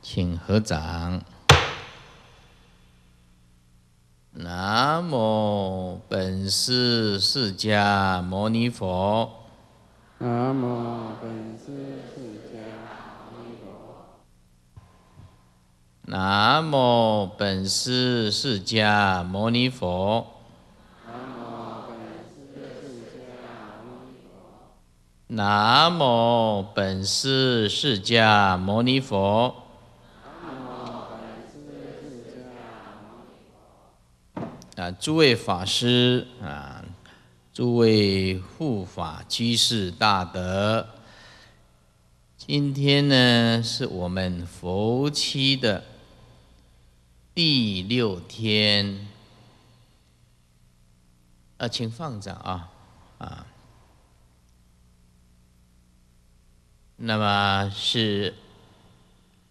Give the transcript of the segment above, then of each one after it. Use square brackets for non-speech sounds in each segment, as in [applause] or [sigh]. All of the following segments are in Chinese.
请合掌。南无本师释迦牟尼佛。南无本师释迦牟尼佛。南无本师释迦牟尼佛。南无本师释迦牟尼佛。南无本师释迦牟尼佛。啊，诸位法师啊，诸位护法居士大德，今天呢是我们佛期的第六天。啊，请放着啊，啊。那么是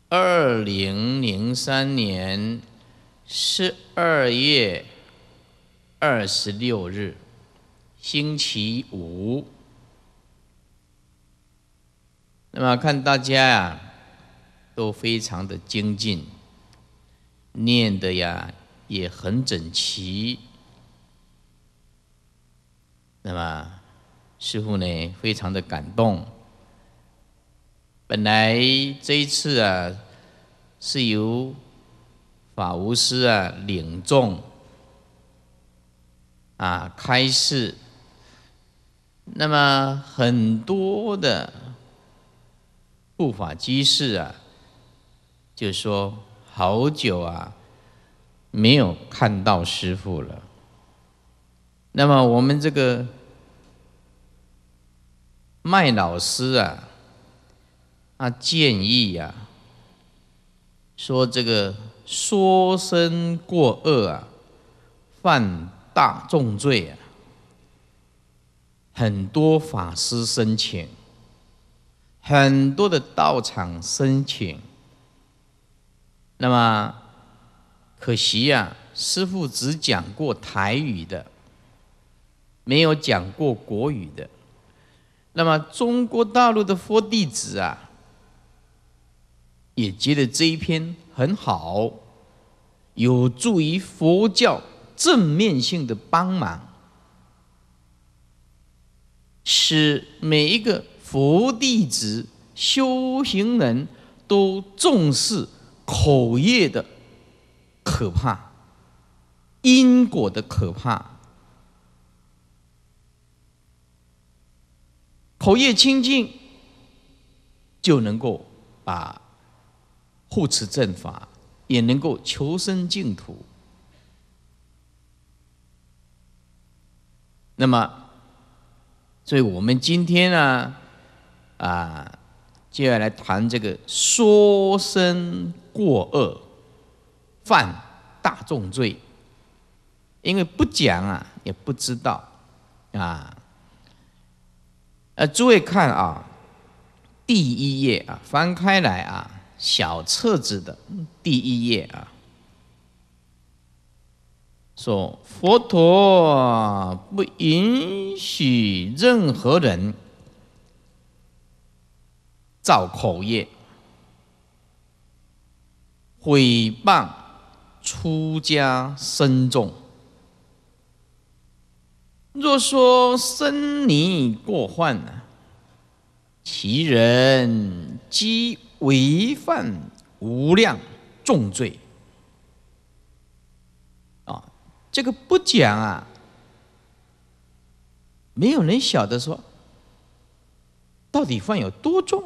二零零三年十二月。二十六日，星期五。那么看大家呀，都非常的精进，念的呀也很整齐。那么师傅呢，非常的感动。本来这一次啊，是由法无师啊领众。啊，开示。那么很多的护法居士啊，就说好久啊，没有看到师傅了。那么我们这个麦老师啊，他建议啊，说这个说生过恶啊，犯。大重罪啊！很多法师申请，很多的道场申请。那么可惜呀，师父只讲过台语的，没有讲过国语的。那么中国大陆的佛弟子啊，也觉得这一篇很好，有助于佛教。正面性的帮忙，使每一个佛弟子修行人都重视口业的可怕、因果的可怕。口业清净，就能够把护持正法，也能够求生净土。那么，所以我们今天呢，啊，就要来谈这个说身过恶，犯大众罪，因为不讲啊，也不知道，啊，呃，诸位看啊，第一页啊，翻开来啊，小册子的第一页啊。说佛陀不允许任何人造口业，毁谤出家僧众。若说生尼过患呢？其人即违犯无量重罪。这个不讲啊，没有人晓得说到底犯有多重，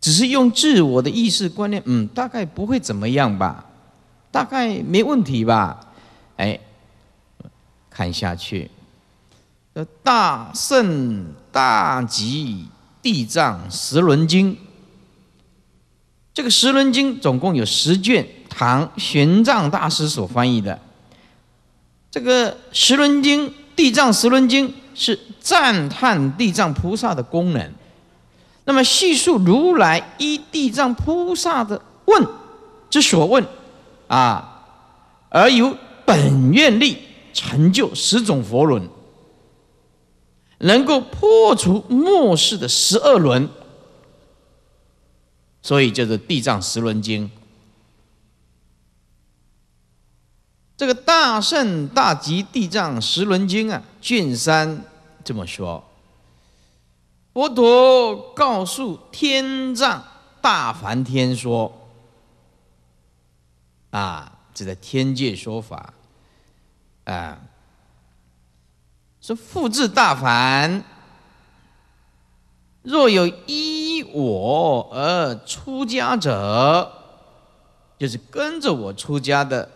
只是用自我的意识观念，嗯，大概不会怎么样吧，大概没问题吧，哎，看下去，大圣大吉地藏十轮经，这个十轮经总共有十卷。唐玄奘大师所翻译的这个《十轮经》《地藏十轮经》是赞叹地藏菩萨的功能，那么叙述如来依地藏菩萨的问之所问，啊，而由本愿力成就十种佛轮，能够破除末世的十二轮，所以就是《地藏十轮经》。这个《大圣大吉地藏十轮经》啊，卷三这么说：佛陀告诉天藏大凡天说，啊，这在天界说法，啊，说复制大凡，若有依我而出家者，就是跟着我出家的。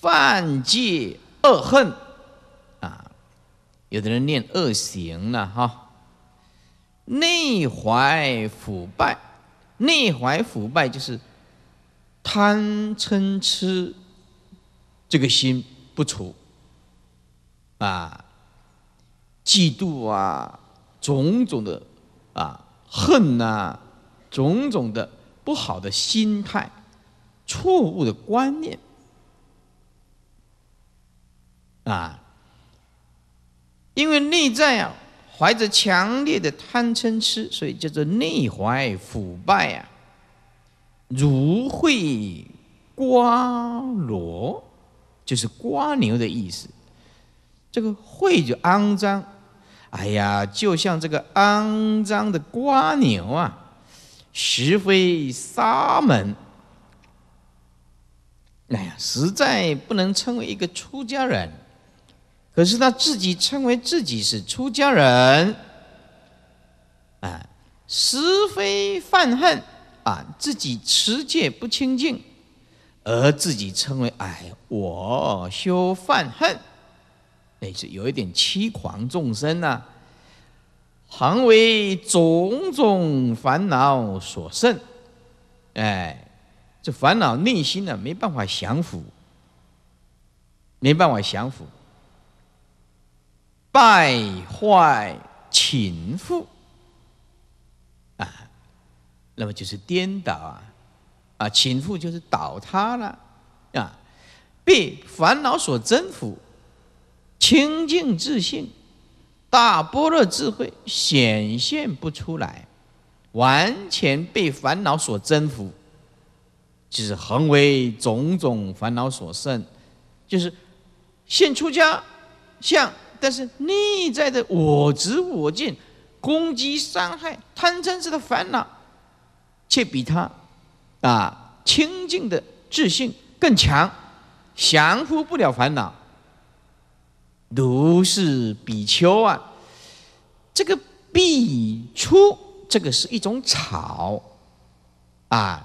犯戒恶恨啊，有的人念恶行了哈。内怀腐败，内怀腐败就是贪嗔痴这个心不除啊，嫉妒啊，种种的啊恨啊，种种的不好的心态、错误的观念。啊，因为内在啊，怀着强烈的贪嗔痴，所以叫做内怀腐败啊，如会瓜罗，就是瓜牛的意思。这个秽就肮脏，哎呀，就像这个肮脏的瓜牛啊，石非沙门，哎呀，实在不能称为一个出家人。可是他自己称为自己是出家人，哎，是非犯恨啊，自己持戒不清净，而自己称为哎我修犯恨，那是有一点欺狂众生呐，常为种种烦恼所胜，哎，这烦恼内心呢没办法降服，没办法降服。败坏情妇啊，那么就是颠倒啊，啊，情妇就是倒塌了啊，被烦恼所征服，清净自信，大般若智慧显现不出来，完全被烦恼所征服，就是恒为种种烦恼所胜，就是现出家像。但是内在的我执我见，攻击伤害贪嗔痴的烦恼，却比他啊清净的智性更强，降服不了烦恼。如是比丘啊，这个比初这个是一种草啊，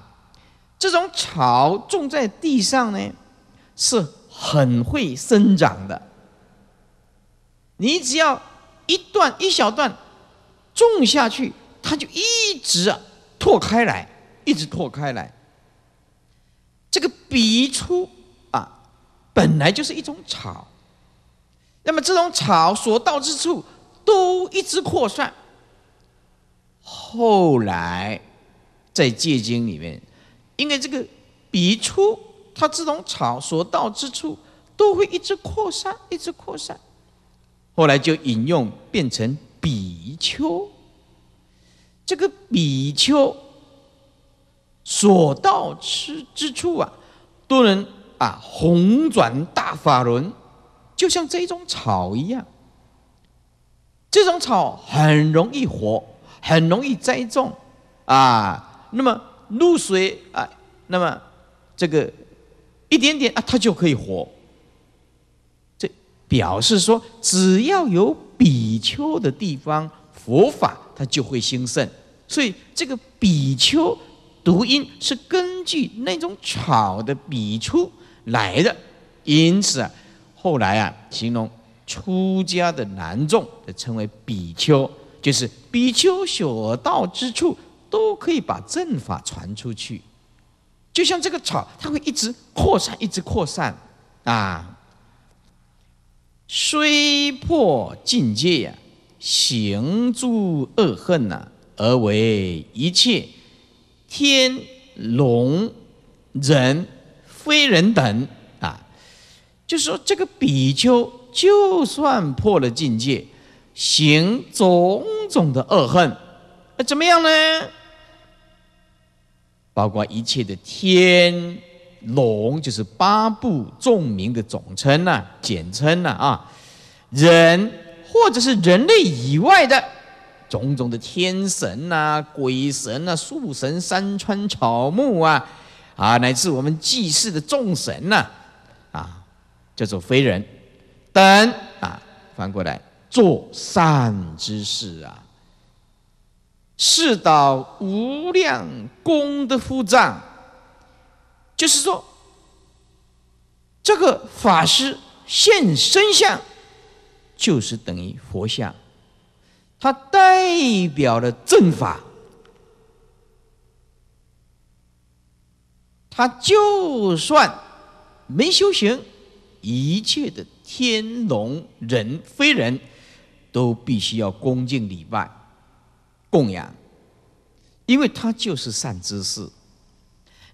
这种草种在地上呢，是很会生长的。你只要一段一小段种下去，它就一直啊拓开来，一直拓开来。这个笔出啊，本来就是一种草，那么这种草所到之处都一直扩散。后来在戒经里面，因为这个笔出，它这种草所到之处都会一直扩散，一直扩散。后来就引用变成比丘，这个比丘所到之之处啊，都能啊红转大法轮，就像这种草一样。这种草很容易活，很容易栽种啊。那么露水啊，那么这个一点点啊，它就可以活。表示说，只要有比丘的地方，佛法它就会兴盛。所以这个比丘读音是根据那种草的笔出来的。因此，啊，后来啊，形容出家的男众，称为比丘，就是比丘所到之处，都可以把正法传出去。就像这个草，它会一直扩散，一直扩散啊。虽破境界，行诸恶恨呐，而为一切天龙人非人等啊，就是说，这个比丘就算破了境界，行种种的恶恨，那怎么样呢？包括一切的天。龙就是八部众民的总称呢，简称呢啊，人或者是人类以外的种种的天神啊、鬼神啊、树神、山川、草木啊，啊乃至我们祭祀的众神呐、啊叫做非人等啊，翻过来做善之事啊，是道无量功德夫藏。就是说，这个法师现身相，就是等于佛像，它代表了正法。他就算没修行，一切的天龙人非人都必须要恭敬礼拜供养，因为他就是善知识。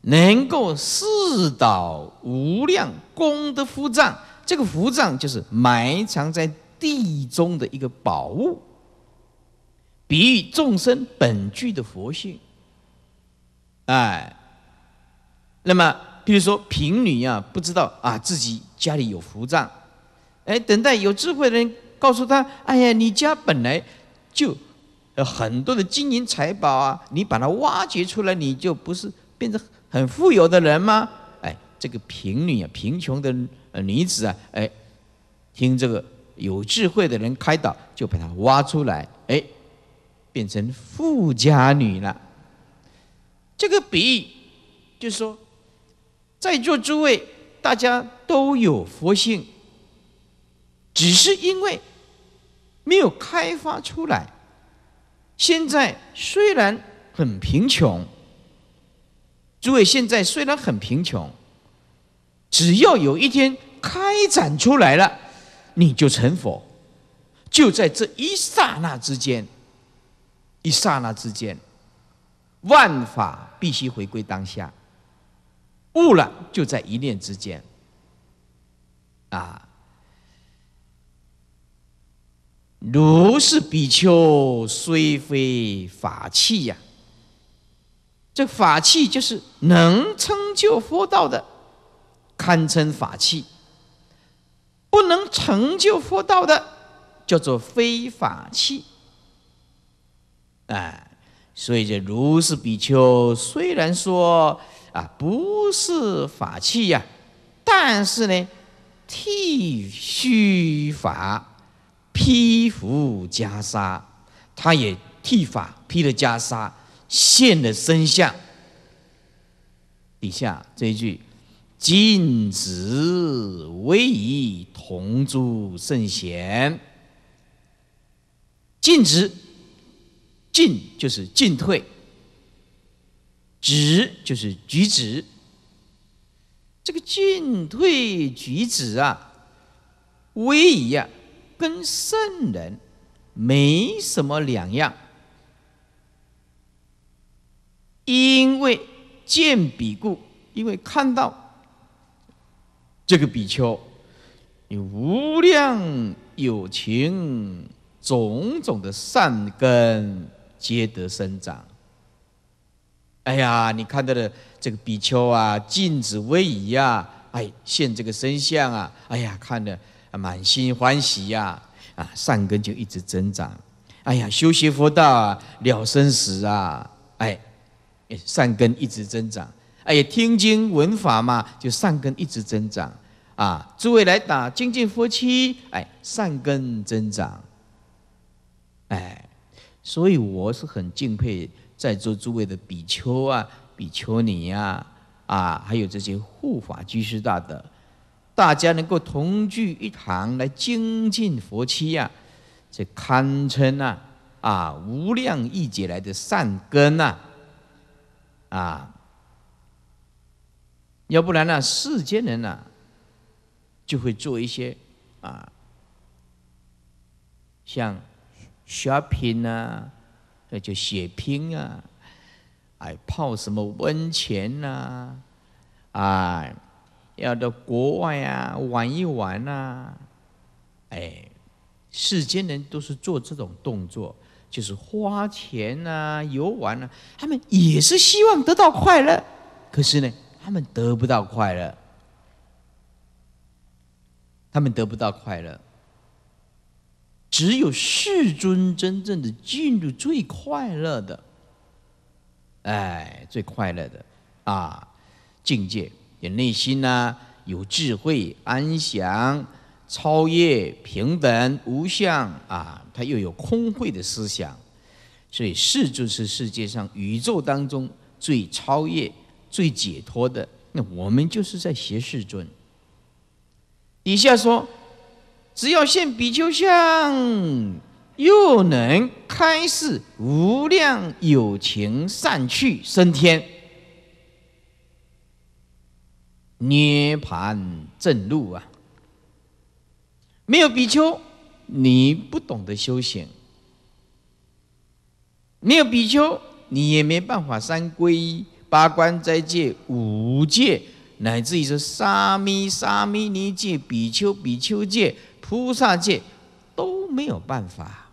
能够四岛无量功德福藏，这个福藏就是埋藏在地中的一个宝物，比喻众生本具的佛性。哎，那么比如说贫女呀，不知道啊自己家里有福藏，哎，等待有智慧的人告诉他：，哎呀，你家本来就有很多的金银财宝啊，你把它挖掘出来，你就不是变成。很富有的人吗？哎，这个贫女啊，贫穷的女子啊，哎，听这个有智慧的人开导，就把她挖出来，哎，变成富家女了。这个比喻就是说，在座诸位大家都有佛性，只是因为没有开发出来，现在虽然很贫穷。诸位，现在虽然很贫穷，只要有一天开展出来了，你就成佛。就在这一刹那之间，一刹那之间，万法必须回归当下。悟了就在一念之间。啊，如是比丘虽非法器呀。法器就是能成就佛道的，堪称法器；不能成就佛道的，叫做非法器。哎，所以这如是比丘虽然说啊不是法器呀，但是呢，剃须发、披服袈裟，他也剃法、披了袈裟。现的身相，底下这一句：“进止威仪，同诸圣贤。”进止，进就是进退，止就是举止。这个进退举止啊，威仪啊，跟圣人没什么两样。因为见比故，因为看到这个比丘，你无量有情种种的善根皆得生长。哎呀，你看到的这个比丘啊，禁止威仪啊，哎，现这个身相啊，哎呀，看的满心欢喜呀，啊，善根就一直增长。哎呀，修习佛道啊，了生死啊，哎。善根一直增长，哎，听经闻法嘛，就善根一直增长，啊，诸位来打精进佛七，哎，善根增长，哎，所以我是很敬佩在座诸位的比丘啊、比丘尼啊，啊，还有这些护法居士大德，大家能够同聚一堂来精进佛七呀，这堪称啊，啊，无量亿劫来的善根呐。啊，要不然呢？世间人呢，就会做一些啊，像 shopping 啊，就血拼啊，哎，泡什么温泉呐，啊，要到国外啊玩一玩呐，哎，世间人都是做这种动作。就是花钱啊、游玩啊，他们也是希望得到快乐，可是呢，他们得不到快乐，他们得不到快乐，只有世尊真正的进入最快乐的，哎，最快乐的啊境界，有内心呐，有智慧，安详。超越平等无相啊，他又有空慧的思想，所以世尊是世界上宇宙当中最超越、最解脱的。那我们就是在学世尊。以下说，只要现比丘相，又能开示无量有情，善趣升天，涅盘正路啊。没有比丘，你不懂得修行；没有比丘，你也没办法三皈依、八关斋戒、五戒，乃至于是沙弥、沙弥尼戒、比丘、比丘戒、菩萨戒，都没有办法。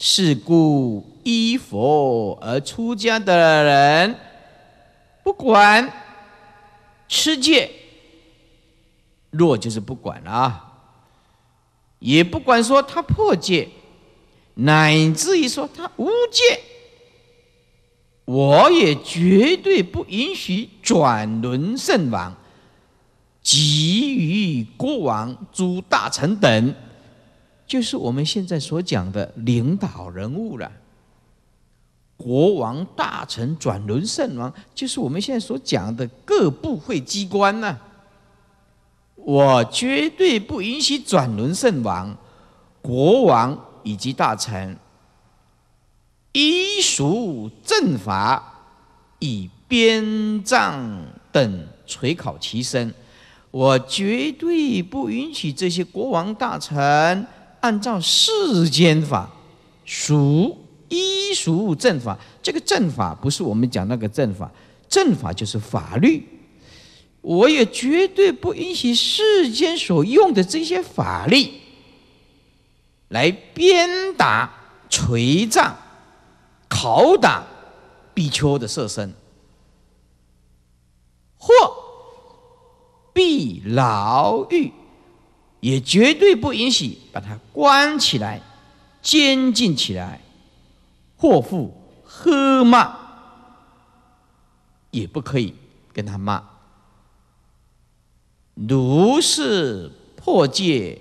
是故依佛而出家的人，不管吃戒。弱就是不管了啊，也不管说他破戒，乃至于说他无戒，我也绝对不允许转轮圣王给予国王、诸大臣等，就是我们现在所讲的领导人物了。国王、大臣、转轮圣王，就是我们现在所讲的各部会机关呢。我绝对不允许转轮圣王、国王以及大臣依属正法以边杖等垂考其身。我绝对不允许这些国王大臣按照世间法、属依属正法。这个正法不是我们讲那个正法，正法就是法律。我也绝对不允许世间所用的这些法力来鞭打、锤杖、拷打比丘的色身，或必牢狱，也绝对不允许把他关起来、监禁起来，或负喝骂，也不可以跟他骂。如是破戒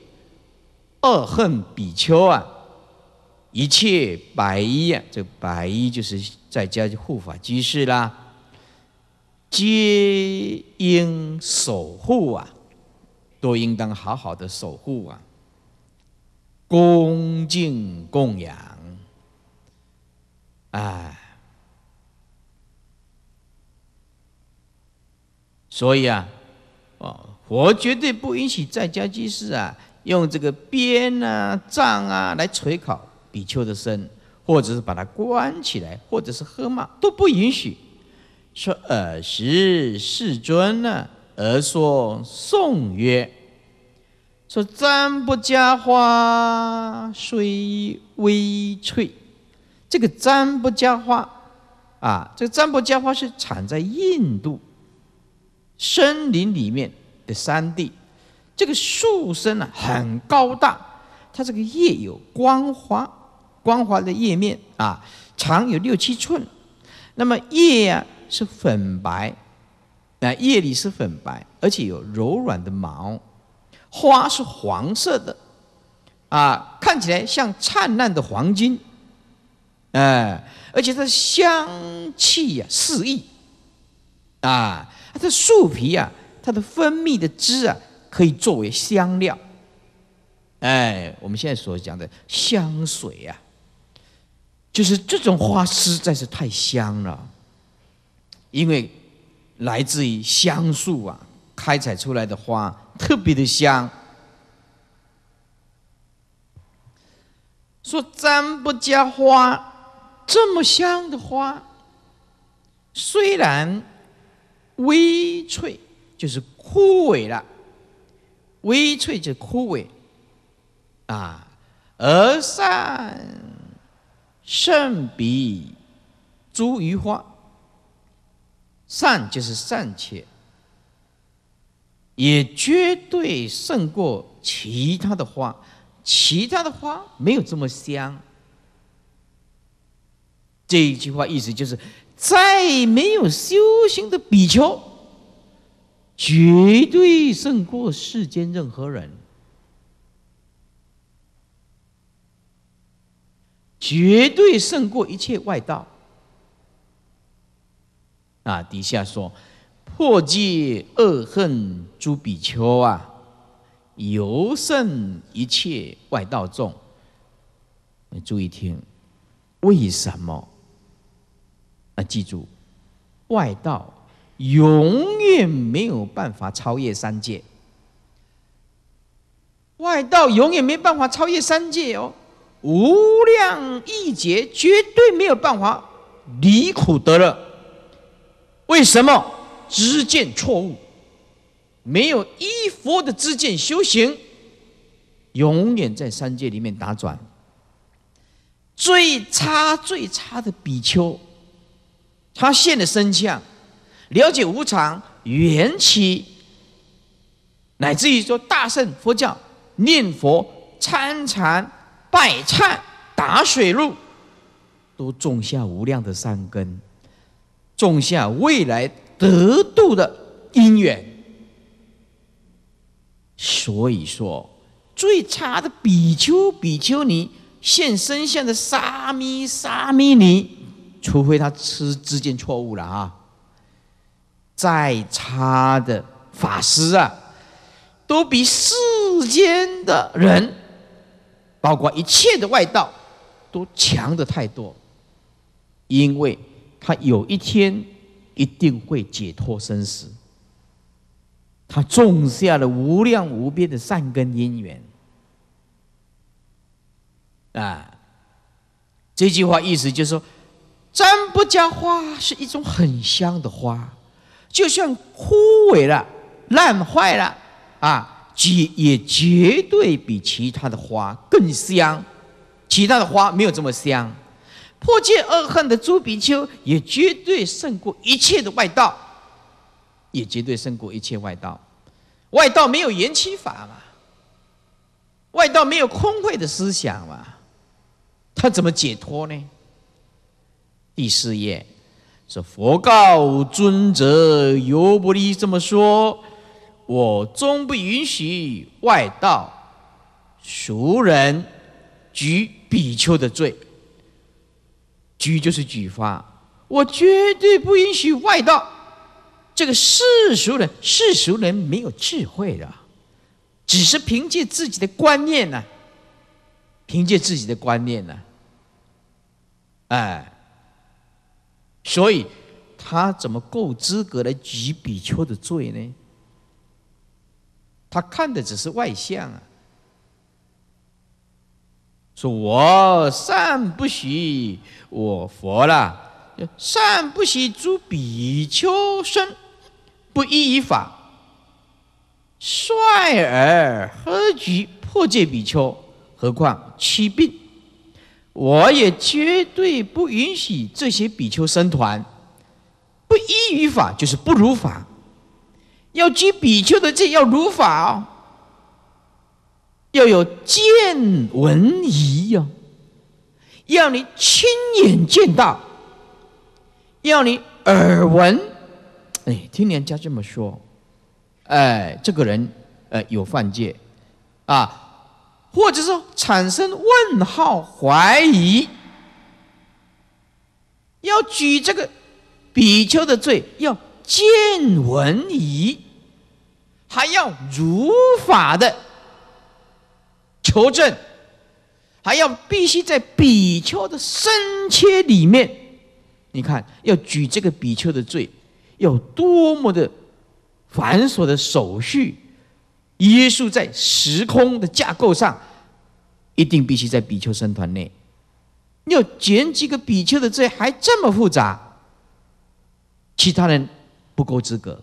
恶恨比丘啊，一切白衣啊，这白衣就是在家护法居士啦，皆应守护啊，都应当好好的守护啊，恭敬供养，哎，所以啊，哦。我绝对不允许在家居士啊，用这个鞭啊、杖啊来捶考比丘的身，或者是把他关起来，或者是喝骂，都不允许。说尔时世尊呢，而说颂曰：“说占不加花虽微翠，这个占不加花啊，这个占不加花是产在印度森林里面。”的山地，这个树身呢很高大，它这个叶有光滑光滑的叶面啊，长有六七寸，那么叶呀是粉白，啊叶里是粉白，而且有柔软的毛，花是黄色的，啊看起来像灿烂的黄金，哎，而且它的香气呀四溢，啊，它的树皮呀。它的分泌的汁啊，可以作为香料，哎，我们现在所讲的香水啊，就是这种花实在是太香了，因为来自于香树啊，开采出来的花特别的香。说占不加花这么香的花，虽然微脆。就是枯萎了，微翠就枯萎啊。而善胜比诸萸花，善就是善且，也绝对胜过其他的花。其他的花没有这么香。这一句话意思就是：再没有修行的比丘。绝对胜过世间任何人，绝对胜过一切外道。啊，底下说破戒恶恨诸比丘啊，尤胜一切外道众。你注意听，为什么？啊，记住，外道。永远没有办法超越三界，外道永远没办法超越三界哦，无量一劫绝对没有办法离苦得乐。为什么知见错误？没有依佛的知见修行，永远在三界里面打转。最差最差的比丘，他现的身相。了解无常、缘起，乃至于说大圣佛教念佛、参禅、拜忏、打水路，都种下无量的善根，种下未来得度的因缘。所以说，最差的比丘、比丘尼，现身相的沙弥、沙弥尼，除非他吃之间错误了啊。再差的法师啊，都比世间的人，包括一切的外道，都强的太多。因为他有一天一定会解脱生死，他种下了无量无边的善根因缘。啊，这句话意思就是说，占不加花是一种很香的花。就像枯萎了、烂坏了啊，绝也绝对比其他的花更香，其他的花没有这么香。破戒恶恨的朱比丘也绝对胜过一切的外道，也绝对胜过一切外道。外道没有缘起法嘛，外道没有空慧的思想嘛，他怎么解脱呢？第四页。是佛告尊者尤伯利这么说：“我终不允许外道、俗人举比丘的罪。举就是举发，我绝对不允许外道。这个世俗人，世俗人没有智慧的，只是凭借自己的观念呢，凭借自己的观念呢，哎。”所以，他怎么够资格来举比丘的罪呢？他看的只是外相啊！说我善不喜，我佛了；善不喜诸比丘生，不依依法，率尔何举破戒比丘？何况欺病？我也绝对不允许这些比丘僧团不依于法，就是不如法。要居比丘的戒，要如法哦，要有见闻仪呀，要你亲眼见到，要你耳闻。哎，听人家这么说，哎，这个人，呃，有犯戒，啊。或者说产生问号、怀疑，要举这个比丘的罪，要见闻疑，还要如法的求证，还要必须在比丘的身切里面，你看要举这个比丘的罪，有多么的繁琐的手续。耶稣在时空的架构上，一定必须在比丘僧团内，要捡几个比丘的，这还这么复杂，其他人不够资格。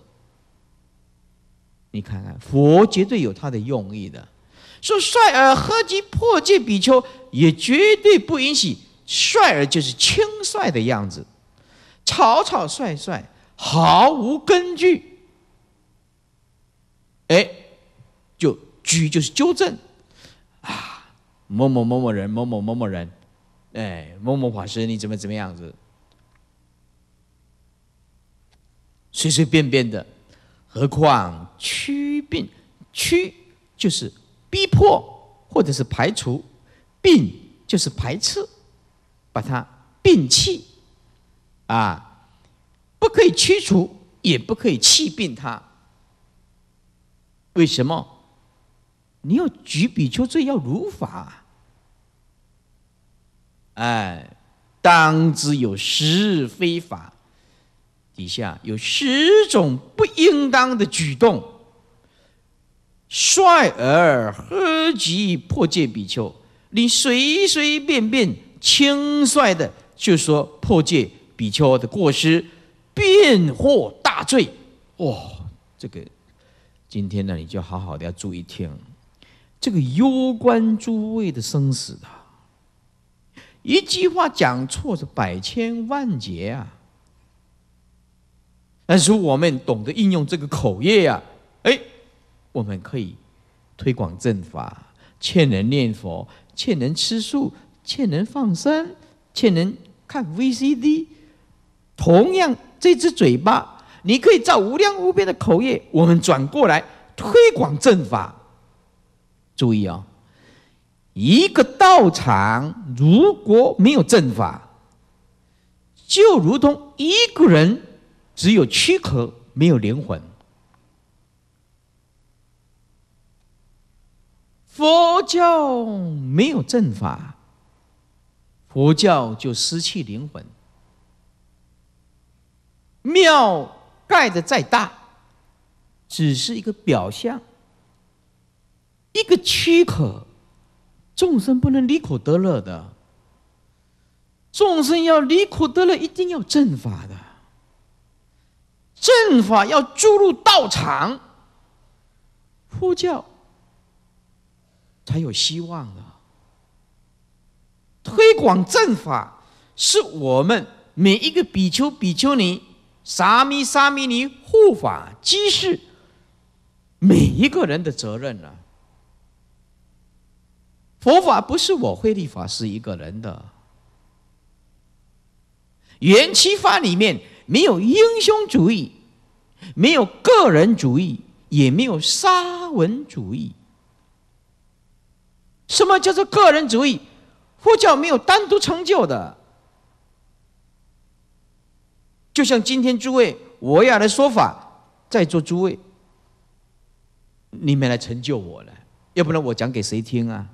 你看看，佛绝对有他的用意的。说率尔喝及破戒比丘，也绝对不允许率尔，就是轻率的样子，草草率率，毫无根据。哎。举就是纠正啊，某某某某人，某某某某人，哎，某某法师，你怎么怎么样子？随随便便的，何况驱病驱就是逼迫，或者是排除病就是排斥，把它摒弃啊，不可以驱除，也不可以弃病它，为什么？你要举比丘罪，要如法。哎，当知有十非法，底下有十种不应当的举动。率尔何及破戒比丘，你随随便便轻率的就说破戒比丘的过失，便获大罪。哇，这个今天呢，你就好好的要注意听。这个攸关诸位的生死的，一句话讲错是百千万劫啊！但是我们懂得运用这个口业呀，哎，我们可以推广正法，劝人念佛，劝人吃素，劝人放生，劝人看 VCD。同样，这只嘴巴，你可以造无量无边的口业，我们转过来推广正法。注意啊，一个道场如果没有正法，就如同一个人只有躯壳没有灵魂。佛教没有正法，佛教就失去灵魂。庙盖的再大，只是一个表象。一个躯壳，众生不能离苦得乐的。众生要离苦得乐，一定要正法的，正法要注入道场，呼教才有希望的。推广正法，是我们每一个比丘、比丘尼、沙弥、沙弥尼护法，即是每一个人的责任了。佛法不是我慧立法，是一个人的。缘起法里面没有英雄主义，没有个人主义，也没有沙文主义。什么叫做个人主义？佛教没有单独成就的。就像今天诸位，我要来说法，在座诸位，你们来成就我了，要不然我讲给谁听啊？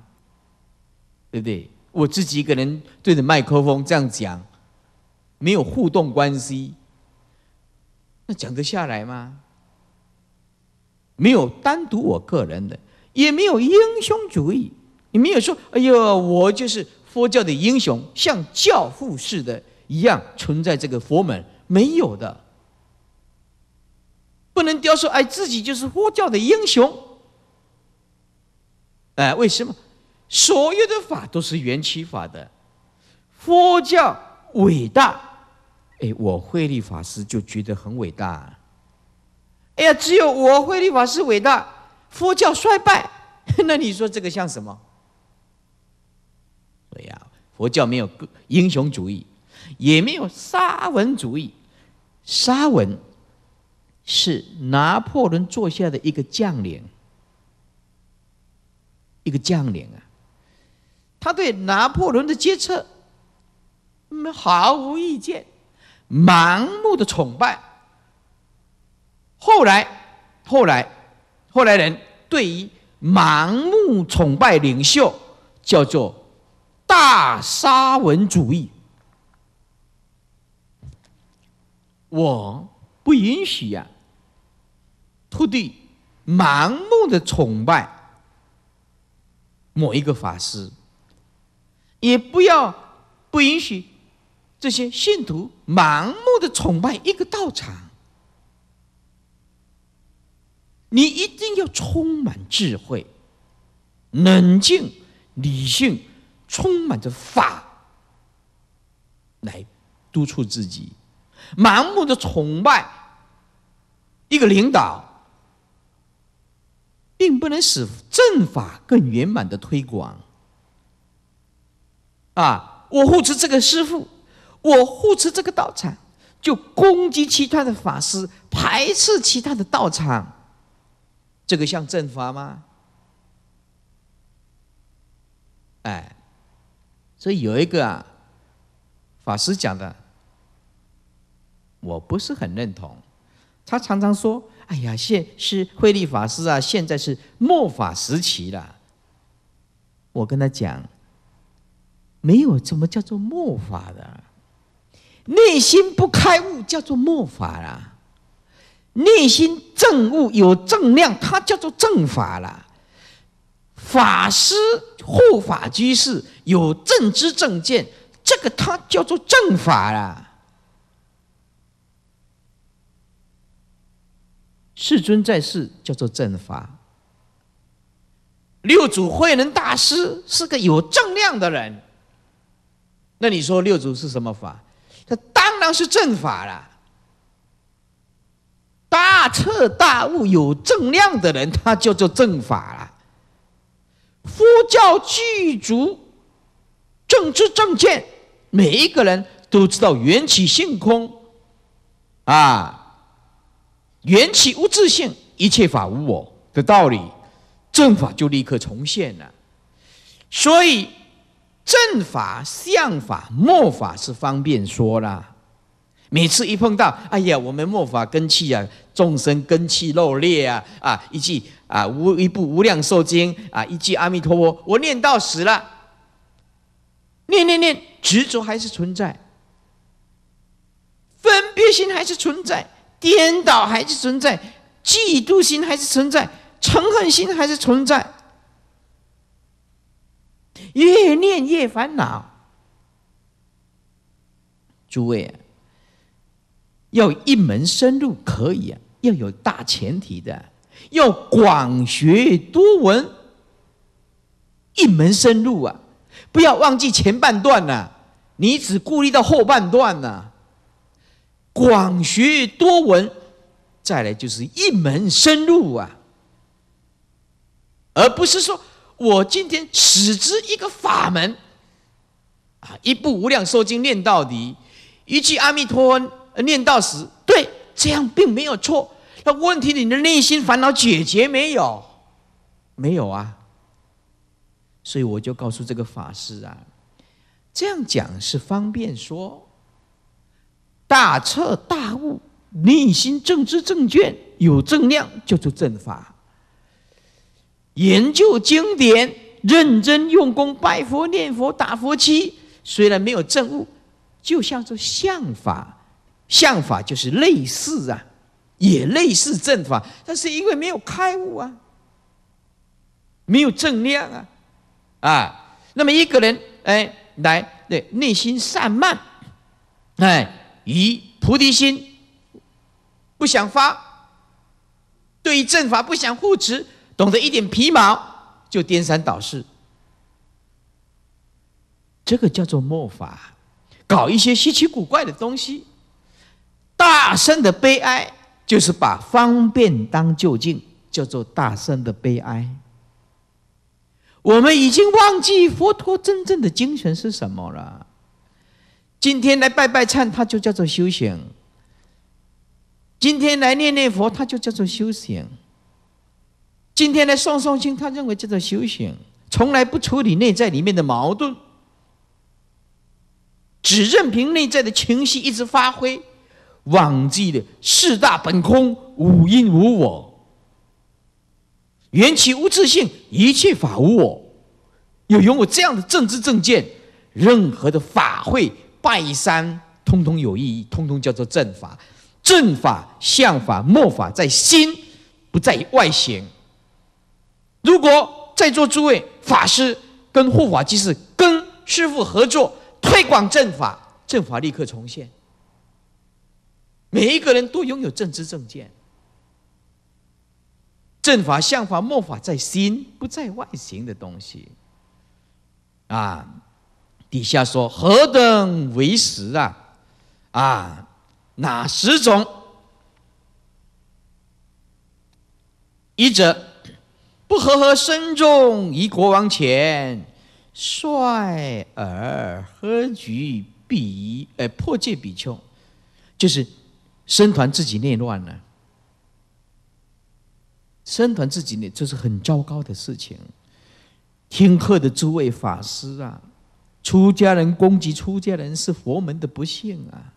对不对？我自己一个人对着麦克风这样讲，没有互动关系，那讲得下来吗？没有单独我个人的，也没有英雄主义，你没有说哎呦我就是佛教的英雄，像教父似的一样存在这个佛门，没有的，不能雕塑哎自己就是佛教的英雄，哎为什么？所有的法都是缘起法的，佛教伟大，哎，我慧立法师就觉得很伟大。啊。哎呀，只有我慧立法师伟大，佛教衰败，[laughs] 那你说这个像什么？对呀、啊，佛教没有英雄主义，也没有沙文主义。沙文是拿破仑坐下的一个将领，一个将领啊。他对拿破仑的决策毫无意见，盲目的崇拜。后来，后来，后来人对于盲目崇拜领袖叫做大沙文主义。我不允许呀，徒弟盲目的崇拜某一个法师。也不要不允许这些信徒盲目的崇拜一个道场，你一定要充满智慧、冷静、理性，充满着法来督促自己。盲目的崇拜一个领导，并不能使正法更圆满的推广。啊！我护持这个师傅，我护持这个道场，就攻击其他的法师，排斥其他的道场，这个像正法吗？哎，所以有一个法师讲的，我不是很认同。他常常说：“哎呀，现是慧立法师啊，现在是末法时期了。”我跟他讲。没有怎么叫做末法的，内心不开悟叫做末法啦，内心正悟有正量，它叫做正法啦。法师护法居士有正知正见，这个他叫做正法啦。世尊在世叫做正法。六祖慧能大师是个有正量的人。那你说六祖是什么法？他当然是正法了。大彻大悟、有正量的人，他叫做正法了。佛教具足正知正见，每一个人都知道缘起性空，啊，缘起无自性，一切法无我的道理，正法就立刻重现了。所以。正法、相法、末法是方便说啦。每次一碰到，哎呀，我们末法根器啊，众生根器漏裂啊，啊，一句啊无一部《无量寿经》啊，一句阿弥陀佛，我念到死了，念念念，执着还是存在，分别心还是存在，颠倒还是存在，嫉妒心还是存在，嗔恨心还是存在。越念越烦恼，诸位，要一门深入可以啊，要有大前提的，要广学多闻，一门深入啊，不要忘记前半段呢，你只顾虑到后半段呢，广学多闻，再来就是一门深入啊，而不是说。我今天使之一个法门，啊，一部《无量寿经》念到底，一句阿弥陀恩念到死，对，这样并没有错。那问题，你的内心烦恼解决没有？没有啊。所以我就告诉这个法师啊，这样讲是方便说，大彻大悟，内心正知正见，有正量，叫做正法。研究经典，认真用功，拜佛、念佛、打佛七，虽然没有证悟，就像做相法，相法就是类似啊，也类似正法，但是因为没有开悟啊，没有正量啊，啊，那么一个人哎来对内心散漫，哎，以菩提心不想发，对正法不想护持。懂得一点皮毛就颠三倒四，这个叫做末法，搞一些稀奇古怪的东西。大圣的悲哀就是把方便当就近，叫做大圣的悲哀。我们已经忘记佛陀真正的精神是什么了。今天来拜拜忏，它就叫做修行；今天来念念佛，它就叫做修行。今天的宋宋清，他认为这种修行从来不处理内在里面的矛盾，只任凭内在的情绪一直发挥，忘记的四大本空、五音无我、缘起无自性、一切法无我。又拥有这样的政治政见，任何的法会、拜山，通通有意义，通通叫做正法、正法、相法、末法，在心，不在外形。如果在座诸位法师跟护法居士跟师父合作推广正法，正法立刻重现。每一个人都拥有正知正见，正法、相法、末法在心不在外形的东西。啊，底下说何等为实啊？啊，哪十种？一者。不合和身众于国王前，率尔何举比，呃，破戒比丘，就是身团自己内乱了。身团自己内，这是很糟糕的事情。听课的诸位法师啊，出家人攻击出家人是佛门的不幸啊。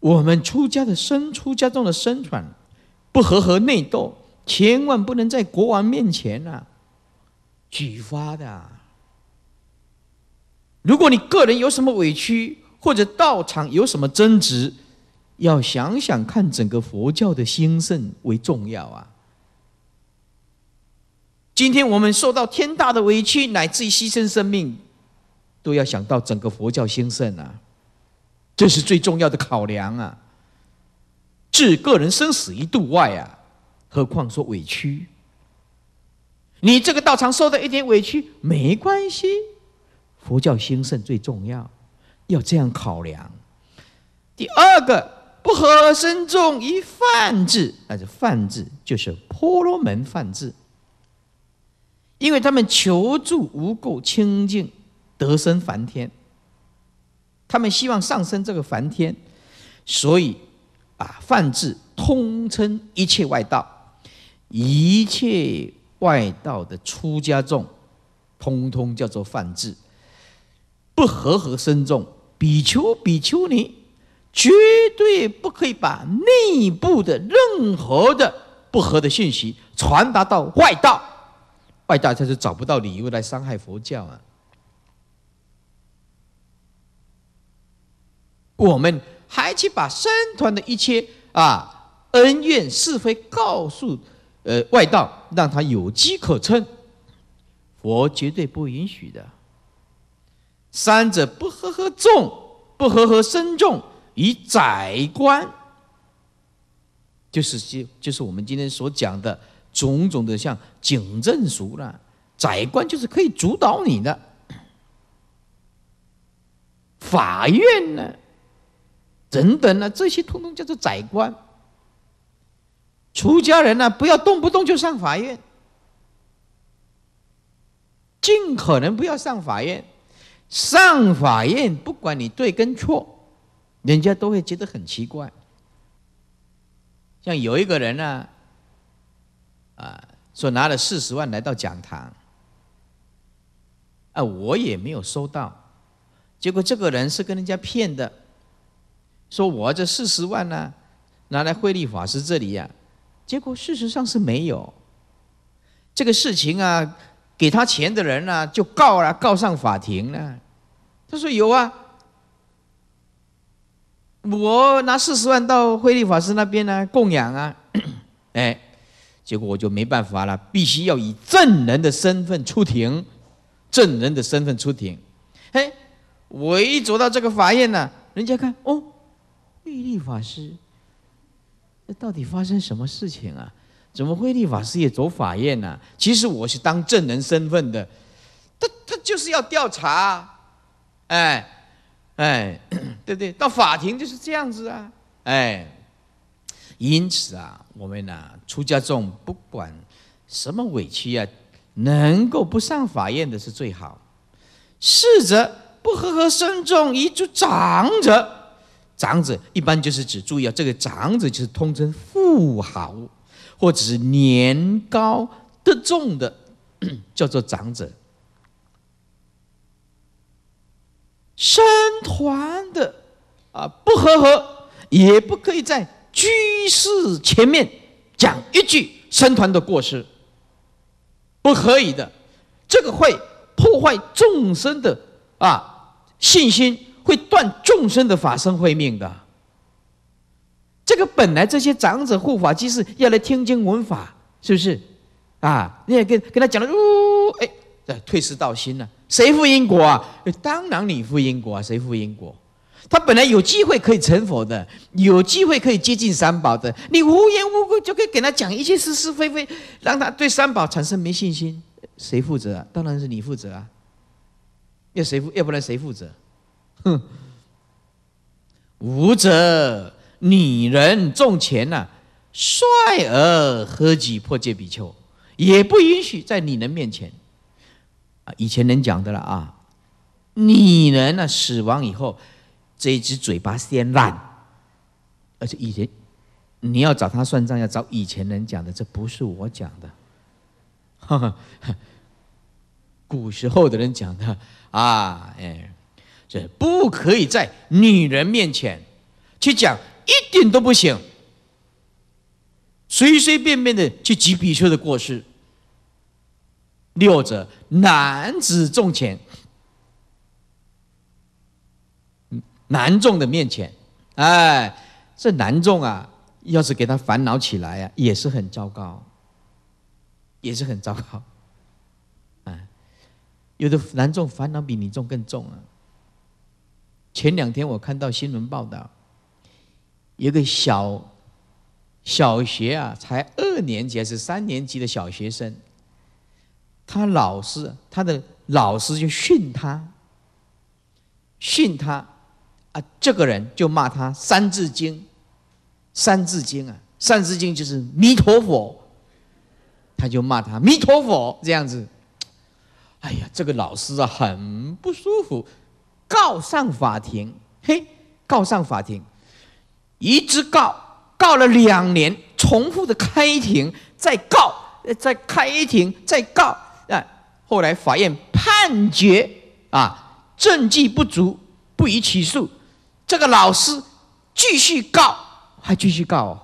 我们出家的僧，出家中的身团。不和和内斗，千万不能在国王面前呐，举发的。如果你个人有什么委屈，或者道场有什么争执，要想想看整个佛教的兴盛为重要啊。今天我们受到天大的委屈，乃至于牺牲生命，都要想到整个佛教兴盛啊，这是最重要的考量啊。置个人生死于度外啊，何况说委屈？你这个道场受的一点委屈没关系，佛教兴盛最重要，要这样考量。第二个，不合身众一犯制，那是犯制，就是婆罗门犯制，因为他们求助无垢清净得生梵天，他们希望上升这个梵天，所以。啊，泛智通称一切外道，一切外道的出家众，通通叫做泛智。不和合身众，比丘、比丘尼，绝对不可以把内部的任何的不合的信息传达到外道，外道他就找不到理由来伤害佛教啊。我们。还去把三团的一切啊恩怨是非告诉呃外道，让他有机可乘，我绝对不允许的。三者不和合众，不和合身众，以宰官，就是就就是我们今天所讲的种种的像警政熟了，宰官就是可以主导你的法院呢。等等呢，这些通通叫做宰官。出家人呢，不要动不动就上法院，尽可能不要上法院。上法院，不管你对跟错，人家都会觉得很奇怪。像有一个人呢，啊，说拿了四十万来到讲堂，啊，我也没有收到，结果这个人是跟人家骗的。说我这四十万呢，拿来慧利法师这里呀？结果事实上是没有这个事情啊！给他钱的人呢，就告了，告上法庭了。他说有啊，我拿四十万到慧利法师那边呢供养啊，[clears throat] 哎，结果我就没办法了，必须要以证人的身份出庭，证人的身份出庭。哎，我一走到这个法院呢，人家看哦。慧立法师，那到底发生什么事情啊？怎么慧立法师也走法院呢？其实我是当证人身份的，他他就是要调查，哎哎，对不对？到法庭就是这样子啊，哎。因此啊，我们呢，出家众不管什么委屈啊，能够不上法院的是最好。逝者不和合身众，遗嘱长者。长者一般就是指，注意啊，这个长者就是通称富豪，或者是年高得重的，[coughs] 叫做长者。生团的啊，不合合也不可以在居士前面讲一句生团的过失，不可以的，这个会破坏众生的啊信心。会断众生的法身慧命的，这个本来这些长者护法，即是要来听经闻法，是不是？啊，你也跟跟他讲了，呜哎，退失道心了，谁负因果啊？当然你负因果啊，谁负因果？他本来有机会可以成佛的，有机会可以接近三宝的，你无缘无故就可以给他讲一些是是非非，让他对三宝产生没信心，谁负责？当然是你负责啊！要谁负？要不然谁负责？无者，女人重钱呐，帅儿何止破戒比丘，也不允许在女人面前啊。以前人讲的了啊，女人呢死亡以后，这一只嘴巴先烂，而且以前你要找他算账，要找以前人讲的，这不是我讲的，哈哈，古时候的人讲的啊，哎。这不可以在女人面前去讲，一点都不行。随随便便的去挤比丘的过失。六者男子重钱，男众的面前，哎，这男众啊，要是给他烦恼起来啊，也是很糟糕，也是很糟糕。哎，有的男众烦恼比女众更重啊。前两天我看到新闻报道，一个小小学啊，才二年级还是三年级的小学生，他老师他的老师就训他，训他啊，这个人就骂他《三字经》，《三字经》啊，《三字经》就是弥陀佛，他就骂他弥陀佛这样子，哎呀，这个老师啊很不舒服。告上法庭，嘿，告上法庭，一直告，告了两年，重复的开庭，再告，再开庭，再告啊！后来法院判决啊，证据不足，不予起诉。这个老师继续告，还继续告。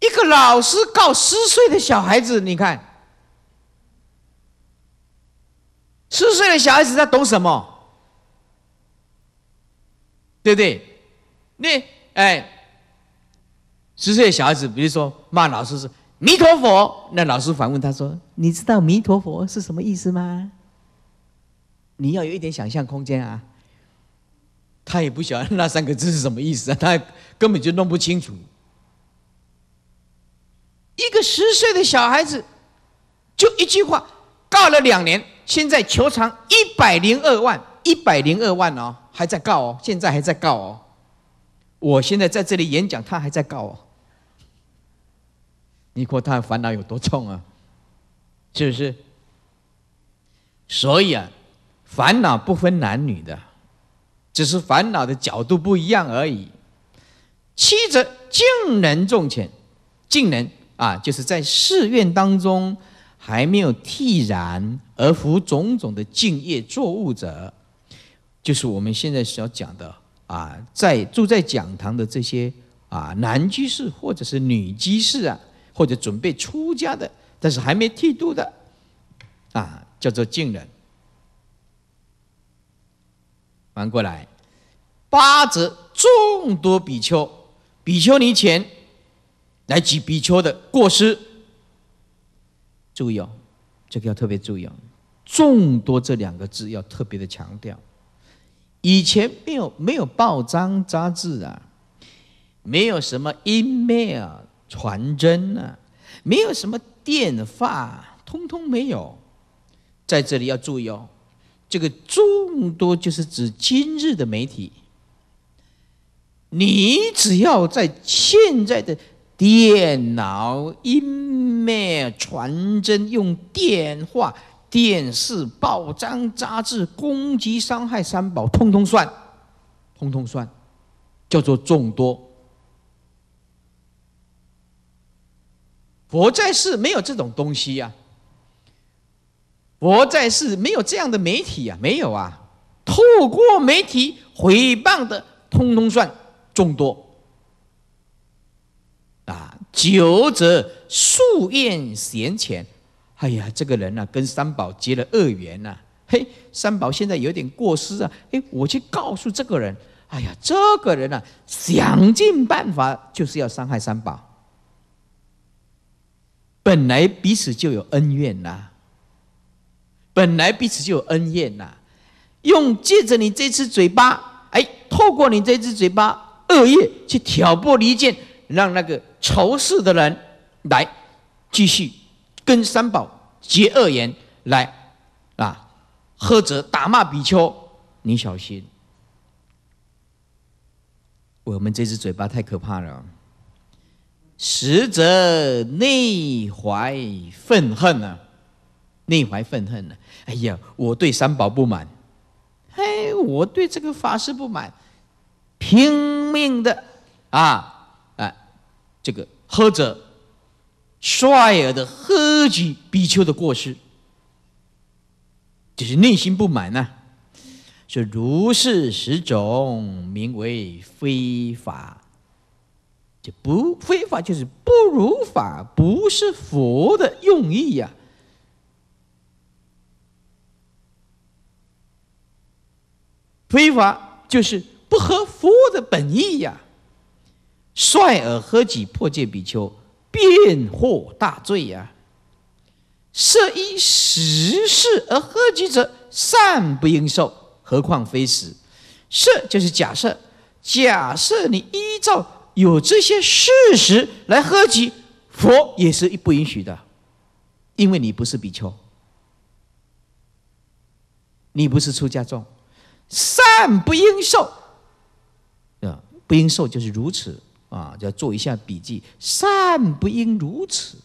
一个老师告十岁的小孩子，你看。十岁的小孩子在懂什么？对不对？那哎，十岁的小孩子，比如说骂老师是“弥陀佛”，那老师反问他说：“你知道‘弥陀佛’是什么意思吗？”你要有一点想象空间啊！他也不晓得那三个字是什么意思啊，他根本就弄不清楚。一个十岁的小孩子，就一句话告了两年。现在求偿一百零二万，一百零二万哦，还在告哦，现在还在告哦。我现在在这里演讲，他还在告哦。你说他烦恼有多重啊，是不是？所以啊，烦恼不分男女的，只是烦恼的角度不一样而已。七者尽能重钱，尽能啊，就是在寺院当中。还没有剃然而服种种的敬业作物者，就是我们现在所讲的啊，在住在讲堂的这些啊男居士或者是女居士啊，或者准备出家的，但是还没剃度的啊，叫做净人。翻过来，八者众多比丘，比丘尼前来及比丘的过失。注意哦，这个要特别注意哦，“众多”这两个字要特别的强调。以前没有没有报章杂志啊，没有什么 email 传真啊，没有什么电话，通通没有。在这里要注意哦，这个“众多”就是指今日的媒体。你只要在现在的。电脑、email、传真、用电话、电视、报章、杂志攻击、伤害三宝，通通算，通通算，叫做众多。佛在世没有这种东西呀，佛在世没有这样的媒体呀，没有啊。透过媒体诽谤的，通通算众多。久则素怨嫌浅，哎呀，这个人呢，跟三宝结了恶缘呐。嘿，三宝现在有点过失啊。哎，我去告诉这个人，哎呀，这个人呢，想尽办法就是要伤害三宝。本来彼此就有恩怨呐，本来彼此就有恩怨呐，用借着你这只嘴巴，哎，透过你这只嘴巴恶业去挑拨离间。让那个仇视的人来继续跟三宝结恶缘，来啊喝责打骂比丘，你小心，我们这只嘴巴太可怕了。实则内怀愤恨呢，内怀愤恨呢。哎呀，我对三宝不满，嘿，我对这个法师不满，拼命的啊。这个或者帅尔的喝己比丘的过失，就是内心不满呢。说如是十种名为非法，这不非法就是不如法，不是佛的用意呀。非法就是不合佛的本意呀。率尔喝己破戒比丘，便获大罪呀！设一实事而喝己者，善不应受，何况非实？设就是假设，假设你依照有这些事实来喝己，佛也是不允许的，因为你不是比丘，你不是出家众，善不应受。啊，不应受就是如此。啊，要做一下笔记，善不应如此。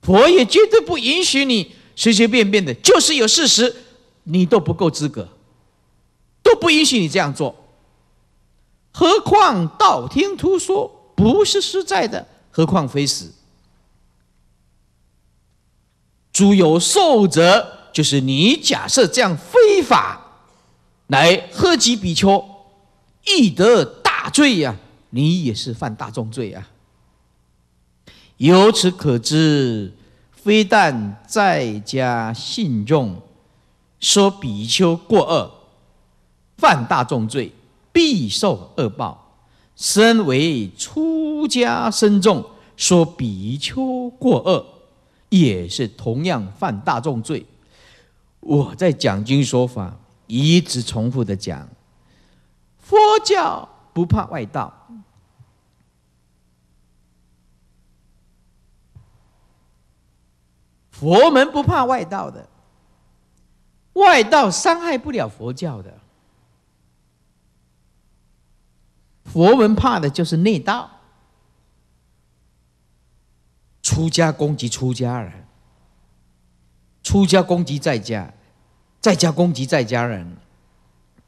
佛也绝对不允许你随随便便的，就是有事实，你都不够资格，都不允许你这样做。何况道听途说不是实在的，何况非死。诸有受者，就是你假设这样非法来喝几比丘，易得。罪呀，你也是犯大众罪啊！由此可知，非但在家信众说比丘过恶犯大众罪，必受恶报；身为出家身众说比丘过恶，也是同样犯大众罪。我在讲经说法，一直重复的讲佛教。不怕外道，佛门不怕外道的，外道伤害不了佛教的。佛门怕的就是内道，出家攻击出家人，出家攻击在家，在家攻击在家人。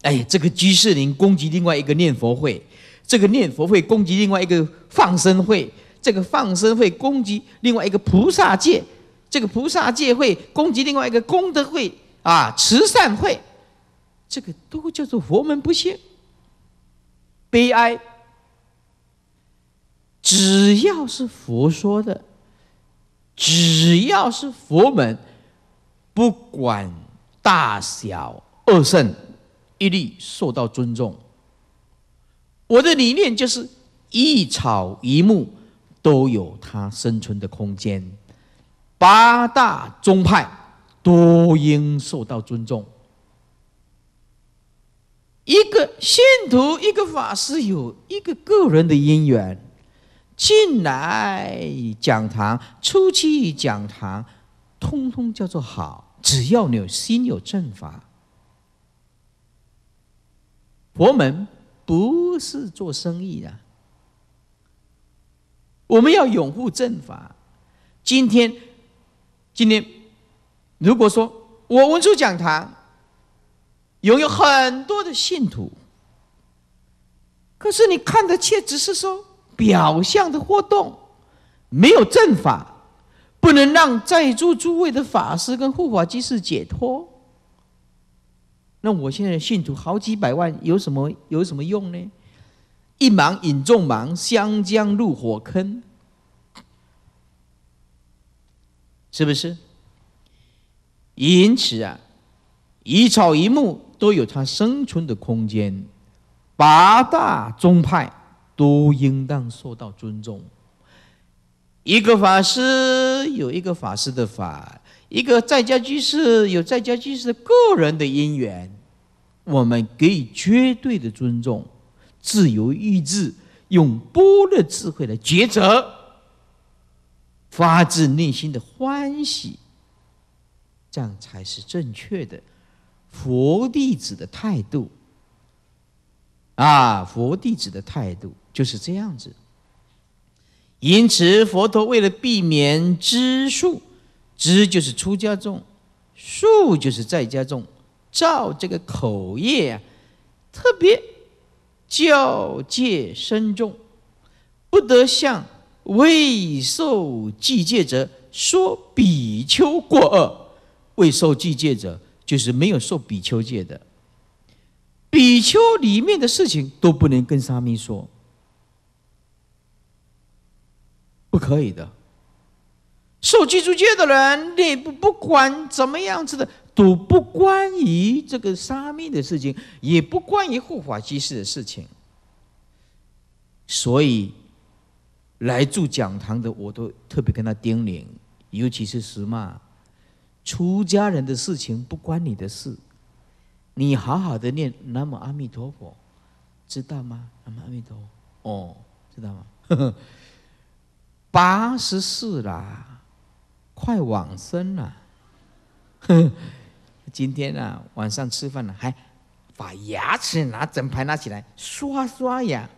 哎，这个居士林攻击另外一个念佛会，这个念佛会攻击另外一个放生会，这个放生会攻击另外一个菩萨界，这个菩萨界会攻击另外一个功德会啊，慈善会，这个都叫做佛门不兴。悲哀，只要是佛说的，只要是佛门，不管大小恶圣。一律受到尊重。我的理念就是一草一木都有它生存的空间，八大宗派都应受到尊重。一个信徒，一个法师，有一个个人的因缘，进来讲堂，出去讲堂，通通叫做好，只要你有心有正法。佛门不是做生意的，我们要拥护正法。今天，今天，如果说我文殊讲堂拥有很多的信徒，可是你看的却只是说表象的活动，没有正法，不能让在座诸位的法师跟护法居士解脱。那我现在的信徒好几百万，有什么有什么用呢？一盲引众盲，相江入火坑，是不是？因此啊，一草一木都有它生存的空间，八大宗派都应当受到尊重。一个法师有一个法师的法，一个在家居士有在家居士个人的因缘。我们给予绝对的尊重、自由意志，用般若智慧来抉择，发自内心的欢喜，这样才是正确的佛弟子的态度。啊，佛弟子的态度就是这样子。因此，佛陀为了避免知数，知就是出家众，数就是在家众。照这个口业啊，特别教界深重，不得向未受具戒者说比丘过恶。未受具戒者就是没有受比丘戒的，比丘里面的事情都不能跟沙弥说，不可以的。受居住戒的人，你不不管怎么样子的。都不关于这个杀弥的事情，也不关于护法机事的事情，所以来住讲堂的，我都特别跟他叮咛，尤其是什么，出家人的事情不关你的事，你好好的念南无阿弥陀佛，知道吗？南无阿弥陀，佛，哦，知道吗？呵 [laughs] 呵，八十四啦，快往生了，呵呵。今天啊，晚上吃饭了，还把牙齿拿整排拿起来刷刷牙，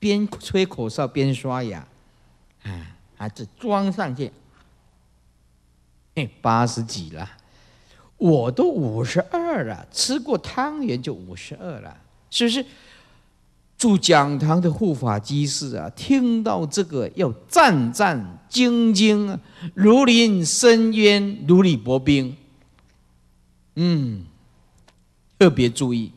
边吹口哨边刷牙，啊，还是装上去。嘿，八十几了，我都五十二了，吃过汤圆就五十二了，是不是？住讲堂的护法居士啊，听到这个要战战兢兢，如临深渊，如履薄冰。嗯，特别注意。